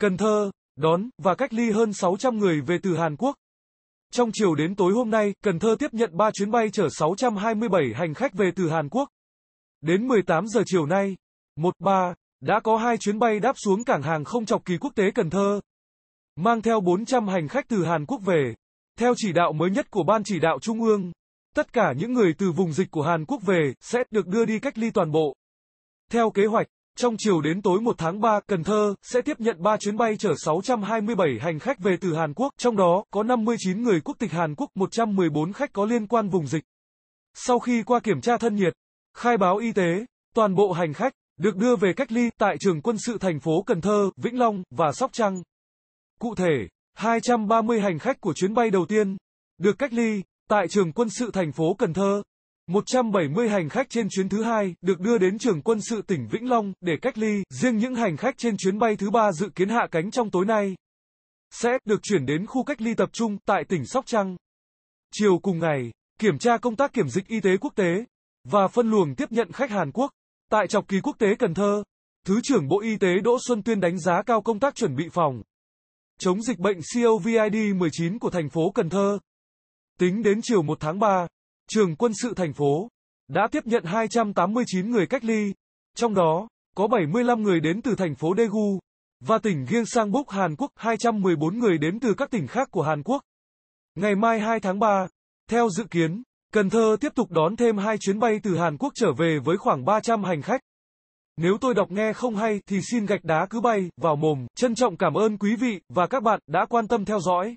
Cần Thơ, đón và cách ly hơn 600 người về từ Hàn Quốc. Trong chiều đến tối hôm nay, Cần Thơ tiếp nhận 3 chuyến bay chở 627 hành khách về từ Hàn Quốc. Đến 18 giờ chiều nay, 13 đã có 2 chuyến bay đáp xuống cảng hàng không chọc kỳ quốc tế Cần Thơ, mang theo 400 hành khách từ Hàn Quốc về. Theo chỉ đạo mới nhất của Ban chỉ đạo Trung ương, tất cả những người từ vùng dịch của Hàn Quốc về sẽ được đưa đi cách ly toàn bộ. Theo kế hoạch, trong chiều đến tối 1 tháng 3, Cần Thơ sẽ tiếp nhận 3 chuyến bay chở 627 hành khách về từ Hàn Quốc, trong đó có 59 người quốc tịch Hàn Quốc, 114 khách có liên quan vùng dịch. Sau khi qua kiểm tra thân nhiệt, khai báo y tế, toàn bộ hành khách được đưa về cách ly tại trường quân sự thành phố Cần Thơ, Vĩnh Long và Sóc Trăng. Cụ thể, 230 hành khách của chuyến bay đầu tiên được cách ly tại trường quân sự thành phố Cần Thơ. 170 hành khách trên chuyến thứ hai được đưa đến trường quân sự tỉnh Vĩnh Long để cách ly, riêng những hành khách trên chuyến bay thứ ba dự kiến hạ cánh trong tối nay sẽ được chuyển đến khu cách ly tập trung tại tỉnh Sóc Trăng. Chiều cùng ngày, kiểm tra công tác kiểm dịch y tế quốc tế và phân luồng tiếp nhận khách Hàn Quốc tại Trọc Kỳ Quốc tế Cần Thơ, Thứ trưởng Bộ Y tế Đỗ Xuân Tuyên đánh giá cao công tác chuẩn bị phòng chống dịch bệnh COVID-19 của thành phố Cần Thơ. Tính đến chiều 1 tháng 3, trường quân sự thành phố, đã tiếp nhận 289 người cách ly, trong đó, có 75 người đến từ thành phố Daegu, và tỉnh Gyeongsangbuk Hàn Quốc, 214 người đến từ các tỉnh khác của Hàn Quốc. Ngày mai 2 tháng 3, theo dự kiến, Cần Thơ tiếp tục đón thêm hai chuyến bay từ Hàn Quốc trở về với khoảng 300 hành khách. Nếu tôi đọc nghe không hay thì xin gạch đá cứ bay vào mồm. Trân trọng cảm ơn quý vị và các bạn đã quan tâm theo dõi.